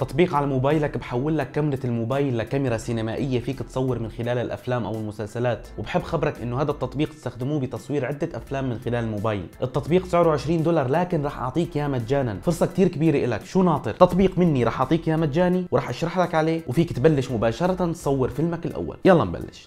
تطبيق على موبايلك بحول لك كاميرا الموبايل لكاميرا سينمائيه فيك تصور من خلال الافلام او المسلسلات وبحب خبرك انه هذا التطبيق تستخدموه بتصوير عده افلام من خلال الموبايل التطبيق سعره 20 دولار لكن راح اعطيك اياه مجانا فرصه كثير كبيره لك شو ناطر تطبيق مني راح اعطيك اياه مجاني وراح اشرح لك عليه وفيك تبلش مباشره تصور فيلمك الاول يلا نبلش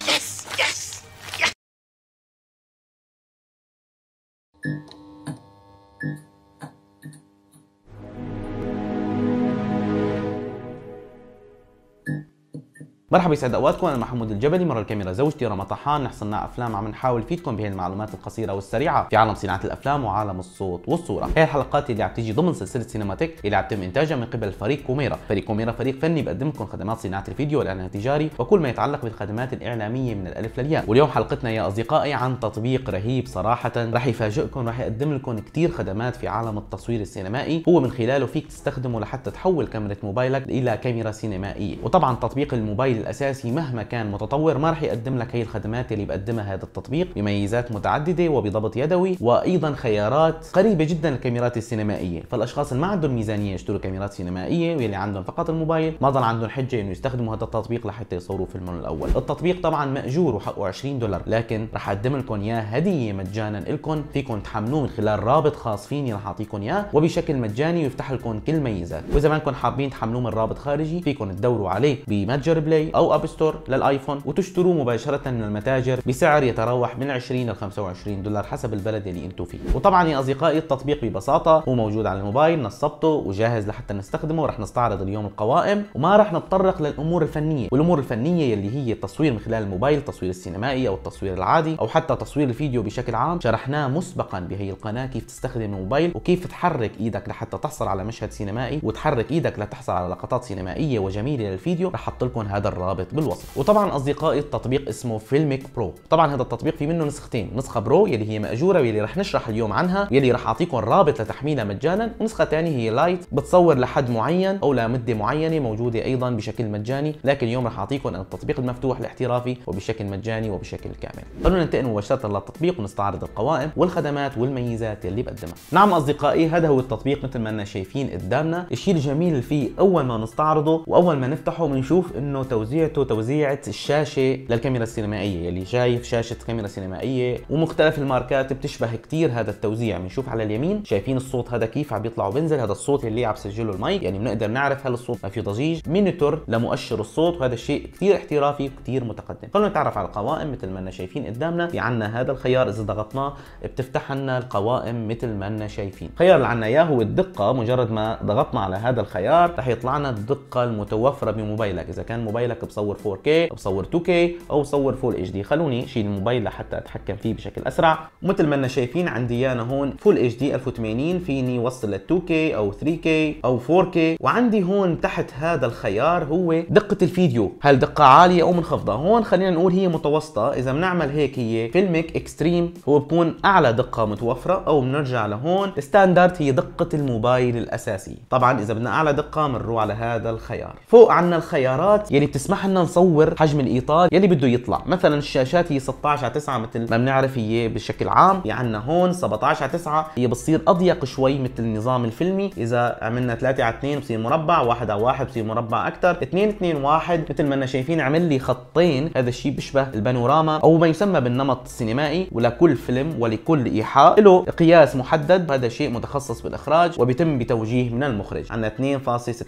مرحبا يسعد اوقاتكم انا محمود الجبلي مرة الكاميرا زوجتي رمى طحان نحصل لنا افلام عم نحاول نفيدكم بهي المعلومات القصيره والسريعه في عالم صناعه الافلام وعالم الصوت والصوره هي الحلقات اللي عم تيجي ضمن سلسله سينماتيك اللي عم تم انتاجها من قبل فريق كوميرا فريق كوميرا فريق فني بقدم لكم خدمات صناعه الفيديو والاعلان التجاري وكل ما يتعلق بالخدمات الاعلاميه من الالف للياء واليوم حلقتنا يا اصدقائي عن تطبيق رهيب صراحه رح يفاجئكم رح يقدم لكم كثير خدمات في عالم التصوير السينمائي هو من خلاله فيك تستخدمه لحتى تحول كاميرا موبايلك الى كاميرا سينمائيه وطبعا تطبيق الموبايل الاساسي مهما كان متطور ما راح يقدم لك هي الخدمات اللي بقدمها هذا التطبيق بميزات متعدده وبضبط يدوي وايضا خيارات قريبه جدا للكاميرات السينمائيه فالاشخاص اللي ما عندهم ميزانيه يشتروا كاميرات سينمائيه واللي عندهم فقط الموبايل ما ضل عندهم حجه انه يستخدموا هذا التطبيق لحتى يصوروا فيلمهم الاول التطبيق طبعا ماجور وحقه 20 دولار لكن راح اقدم لكم اياه هديه مجانا لكم فيكم تحملوه من خلال رابط خاص فيني راح اعطيكم اياه وبشكل مجاني ويفتح لكم كل ميزات واذا ما انكم حابين تحملوه من رابط خارجي فيكم تدوروا عليه بمتجر بلاي او اب ستور للايفون وتشتروه مباشره من المتاجر بسعر يتراوح من 20 ل 25 دولار حسب البلد اللي انتم فيه وطبعا يا اصدقائي التطبيق ببساطه هو موجود على الموبايل نصبته وجاهز لحتى نستخدمه ورح نستعرض اليوم القوائم وما رح نتطرق للامور الفنيه والامور الفنيه يلي هي التصوير من خلال الموبايل التصوير السينمائي او التصوير العادي او حتى تصوير الفيديو بشكل عام شرحناه مسبقا بهي القناه كيف تستخدم الموبايل وكيف تحرك ايدك لحتى تحصل على مشهد سينمائي وتحرك ايدك لتحصل على لقطات سينمائيه وجميله للفيديو رح احط لكم هذا الرابط بالوصف وطبعا اصدقائي التطبيق اسمه فيلميك برو طبعا هذا التطبيق في منه نسختين نسخه برو يلي هي ماجوره واللي رح نشرح اليوم عنها يلي رح اعطيكم رابط لتحميلها مجانا ونسخه ثانيه هي لايت بتصور لحد معين او لمده معينه موجوده ايضا بشكل مجاني لكن اليوم رح اعطيكم انا التطبيق المفتوح الاحترافي وبشكل مجاني وبشكل كامل خلونا ننتقل مباشره للتطبيق ونستعرض القوائم والخدمات والميزات يلي بقدمها نعم اصدقائي هذا هو التطبيق مثل ما انا شايفين قدامنا الشيء الجميل فيه اول ما نستعرضه واول ما نفتحه بنشوف انه توزيعته توزيعة الشاشة للكاميرا السينمائية اللي شايف شاشة كاميرا سينمائية ومختلف الماركات بتشبه كتير هذا التوزيع بنشوف على اليمين شايفين الصوت هذا كيف عم بيطلع وبينزل هذا الصوت اللي عم سجله المايك يعني بنقدر نعرف هل الصوت ما في ضجيج مينيتور لمؤشر الصوت وهذا الشيء كثير احترافي وكثير متقدم خلونا نتعرف على القوائم مثل ما شايفين قدامنا في عنا هذا الخيار اذا ضغطناه بتفتح لنا القوائم مثل ما انا شايفين الخيار اللي عنا اياه هو الدقه مجرد ما ضغطنا على هذا الخيار رح يطلع لنا الدقه المتوفره بموبايلك اذا كان موبايلك لك بصور 4K بصور 2K او بصور فول اتش دي خلوني شيل الموبايل لحتى اتحكم فيه بشكل اسرع ومثل ما انا شايفين عندي انا هون فول اتش دي 1080 فيني وصل لل 2K او 3K او 4K وعندي هون تحت هذا الخيار هو دقه الفيديو هل دقه عاليه او منخفضه هون خلينا نقول هي متوسطه اذا بنعمل هيك هي فيلمك اكستريم هو بكون اعلى دقه متوفره او بنرجع لهون ستاندرد هي دقه الموبايل الاساسي طبعا اذا بدنا اعلى دقه بنروح على هذا الخيار فوق عندنا الخيارات يلي يعني بتسمح لنا نصور حجم الاطار يلي بده يطلع مثلا الشاشات هي 16 على 9 مثل ما بنعرف هي بشكل عام في يعني عندنا هون 17 على 9 هي بتصير اضيق شوي مثل النظام الفيلمي اذا عملنا 3 على 2 بصير مربع 1 على 1 بصير مربع اكثر 2 2 1 مثل ما انا شايفين عمل لي خطين هذا الشيء بيشبه البانوراما او ما يسمى بالنمط السينمائي ولكل فيلم ولكل ايحاء له قياس محدد هذا شيء متخصص بالاخراج وبيتم بتوجيه من المخرج عندنا 2.76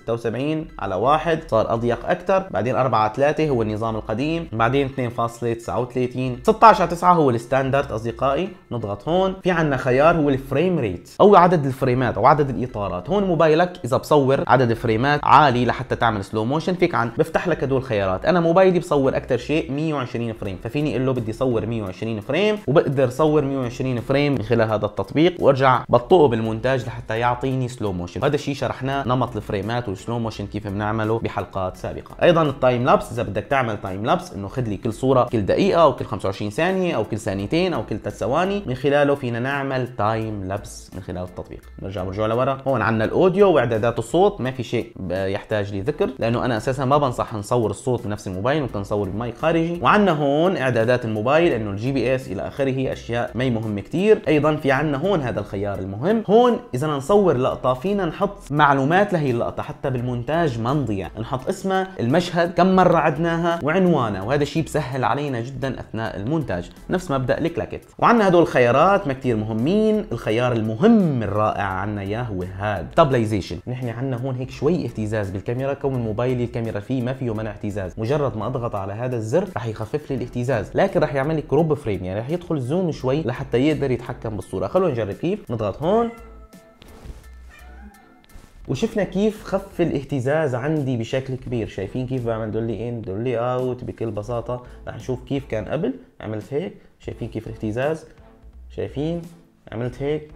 على 1 صار اضيق اكثر بعدين 4 3 هو النظام القديم بعدين 2.39 16 9 هو الستاندرد اصدقائي نضغط هون في عندنا خيار هو الفريم ريت او عدد الفريمات او عدد الاطارات هون موبايلك اذا بصور عدد فريمات عالي لحتى تعمل سلو موشن فيك عن بفتح لك هدول الخيارات انا موبايلي بصور اكثر شيء 120 فريم ففيني اقول له بدي صور 120 فريم وبقدر صور 120 فريم من خلال هذا التطبيق وارجع بطقه بالمونتاج لحتى يعطيني سلو موشن هذا الشيء شرحناه نمط الفريمات والسلو موشن كيف بنعمله بحلقات سابقه ايضا التايم تايم لابس اذا بدك تعمل تايم لابس انه خذ لي كل صوره كل دقيقه او كل 25 ثانيه او كل ثانيتين او كل ثلاث ثواني من خلاله فينا نعمل تايم لابس من خلال التطبيق نرجع برجع لورا هون عندنا الاوديو واعدادات الصوت ما في شيء يحتاج لذكر لانه انا اساسا ما بنصح نصور الصوت بنفس الموبايل ممكن نصور بمايك خارجي وعندنا هون اعدادات الموبايل انه الجي بي اس الى اخره اشياء ما مهمه كثير ايضا في عندنا هون هذا الخيار المهم هون اذا نصور لقطه فينا نحط معلومات لهي اللقطه حتى بالمونتاج ما نضيع يعني نحط اسمها المشهد كم كم مرة عدناها وعنوانها وهذا الشيء بسهل علينا جدا أثناء المونتاج نفس مبدأ الكلاكت وعندنا هدول الخيارات ما كتير مهمين الخيار المهم الرائع عندنا إياه هو هاد ستابلايزيشن نحن عندنا هون هيك شوي اهتزاز بالكاميرا كون موبايلي الكاميرا فيه ما فيه منع اهتزاز مجرد ما أضغط على هذا الزر رح يخفف لي الاهتزاز لكن رح يعمل لي كروب فريم يعني رح يدخل زوم شوي لحتى يقدر يتحكم بالصورة خلونا نجرب كيف نضغط هون وشفنا كيف خف الاهتزاز عندي بشكل كبير شايفين كيف بعمل دولي ان دولي اوت بكل بساطه رح نشوف كيف كان قبل عملت هيك شايفين كيف الاهتزاز شايفين عملت هيك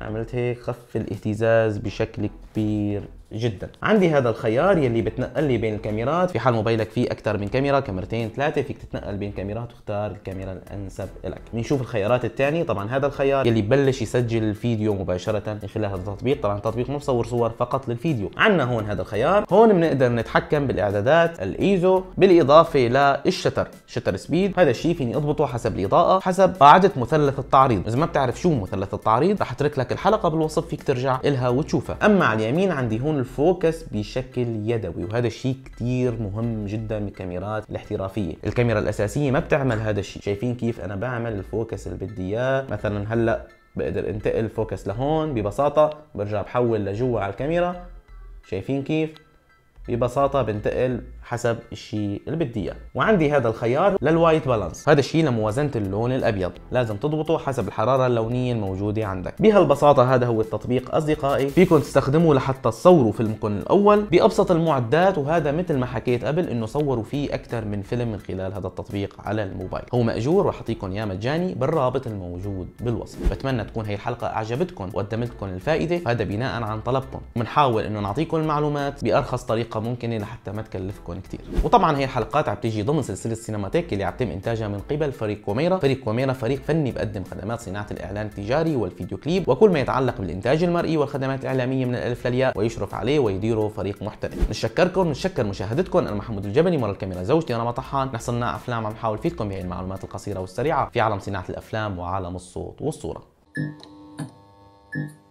عملت هيك خف الاهتزاز بشكل كبير جدا عندي هذا الخيار يلي بتنقل لي بين الكاميرات في حال موبايلك فيه اكثر من كاميرا كاميرتين ثلاثه فيك تتنقل بين كاميرات وتختار الكاميرا الانسب لك بنشوف الخيارات الثانيه طبعا هذا الخيار يلي ببلش يسجل الفيديو مباشره من خلال هذا التطبيق طبعا التطبيق مو مصور صور فقط للفيديو عندنا هون هذا الخيار هون بنقدر نتحكم بالاعدادات الايزو بالاضافه للشتر شتر سبيد هذا الشيء فيني اضبطه حسب الاضاءه حسب قاعده مثلث التعريض اذا ما بتعرف شو مثلث التعريض رح اترك لك الحلقه بالوصف فيك ترجع لها وتشوفها اما على اليمين عندي هون الفوكس بشكل يدوي وهذا الشيء كثير مهم جدا بالكاميرات الاحترافيه الكاميرا الاساسيه ما بتعمل هذا الشيء شايفين كيف انا بعمل الفوكس اللي بدي اياه مثلا هلا بقدر انتقل فوكس لهون ببساطه برجع بحول لجوا على الكاميرا شايفين كيف ببساطه بنتقل حسب الشيء اللي بدي اياه وعندي هذا الخيار للوايت بالانس هذا الشيء لموازنه اللون الابيض لازم تضبطه حسب الحراره اللونيه الموجوده عندك بهالبساطه هذا هو التطبيق اصدقائي فيكم تستخدموه لحتى تصوروا فيلمكم الاول بابسط المعدات وهذا مثل ما حكيت قبل انه صوروا فيه اكثر من فيلم من خلال هذا التطبيق على الموبايل هو ماجور راح اعطيكم اياه مجاني بالرابط الموجود بالوصف بتمنى تكون هي الحلقه اعجبتكم وقدمت لكم الفائده هذا بناء عن طلبكم بنحاول انه نعطيكم المعلومات بارخص طريقه الحلقه ممكن انها حتى ما تكلفكم كتير وطبعا هي الحلقات عم تيجي ضمن سلسله سينماتيك اللي عم انتاجها من قبل فريق كوميرا فريق كوميرا فريق فني بقدم خدمات صناعه الاعلان التجاري والفيديو كليب وكل ما يتعلق بالانتاج المرئي والخدمات الاعلاميه من الالف للياء ويشرف عليه ويديره فريق محترف نشكركم نشكر مشاهدتكم انا محمود الجبني مرة الكاميرا زوجتي انا طحان نحصلنا افلام عم نحاول فيكم بهي المعلومات القصيره والسريعه في عالم صناعه الافلام وعالم الصوت والصوره Thank you.